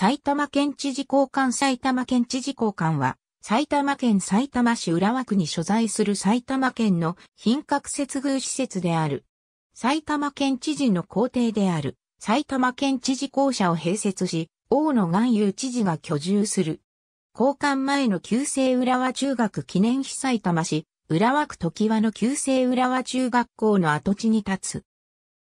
埼玉県知事公館埼玉県知事公館は、埼玉県埼玉市浦和区に所在する埼玉県の品格接遇施設である。埼玉県知事の公邸である、埼玉県知事公舎を併設し、大野元優知事が居住する。公館前の旧制浦和中学記念碑埼玉市、浦和区時和の旧制浦和中学校の跡地に立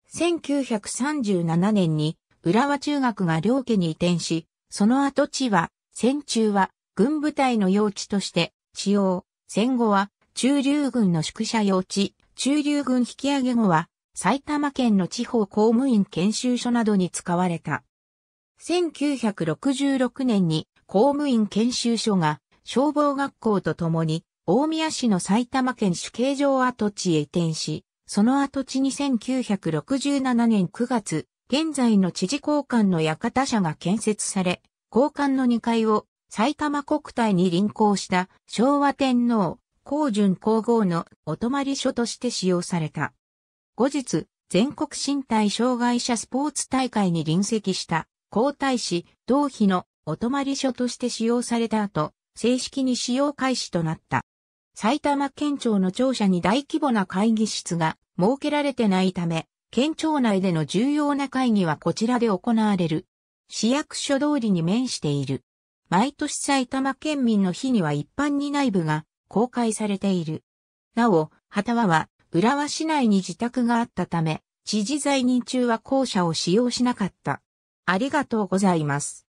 つ。1937年に浦和中学が両家に移転し、その後地は、戦中は軍部隊の用地として、使用、戦後は中流軍の宿舎用地、中流軍引き上げ後は、埼玉県の地方公務員研修所などに使われた。1966年に公務員研修所が消防学校とともに大宮市の埼玉県主計上跡地へ移転し、その跡地に1967年9月現在の知事公館の館社が建設され、公館の2階を埼玉国体に臨行した昭和天皇、皇順皇后のお泊り所として使用された。後日、全国身体障害者スポーツ大会に臨席した皇太子、同妃のお泊り所として使用された後、正式に使用開始となった。埼玉県庁の庁舎に大規模な会議室が設けられてないため、県庁内での重要な会議はこちらで行われる。市役所通りに面している。毎年埼玉県民の日には一般に内部が公開されている。なお、旗輪は浦和市内に自宅があったため、知事在任中は校舎を使用しなかった。ありがとうございます。